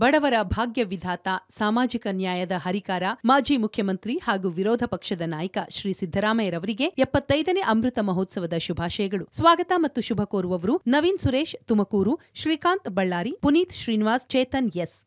ಬಡವರ ಭಾಗ್ಯ ವಿಧಾತ ಸಾಮಾಜಿಕ ನ್ಯಾಯದ ಹರಿಕಾರ ಮಾಜಿ ಮುಖ್ಯಮಂತ್ರಿ ಹಾಗೂ ವಿರೋಧ ಪಕ್ಷದ ನಾಯಕ ಶ್ರೀ ಸಿದ್ದರಾಮಯ್ಯರವರಿಗೆ ಎಪ್ಪತ್ತೈದನೇ ಅಮೃತ ಮಹೋತ್ಸವದ ಶುಭಾಶಯಗಳು ಸ್ವಾಗತ ಮತ್ತು ಶುಭ ಕೋರುವವರು ನವೀನ್ ಸುರೇಶ್ ತುಮಕೂರು ಶ್ರೀಕಾಂತ್ ಬಳ್ಳಾರಿ ಪುನೀತ್ ಶ್ರೀನಿವಾಸ್ ಚೇತನ್ ಎಸ್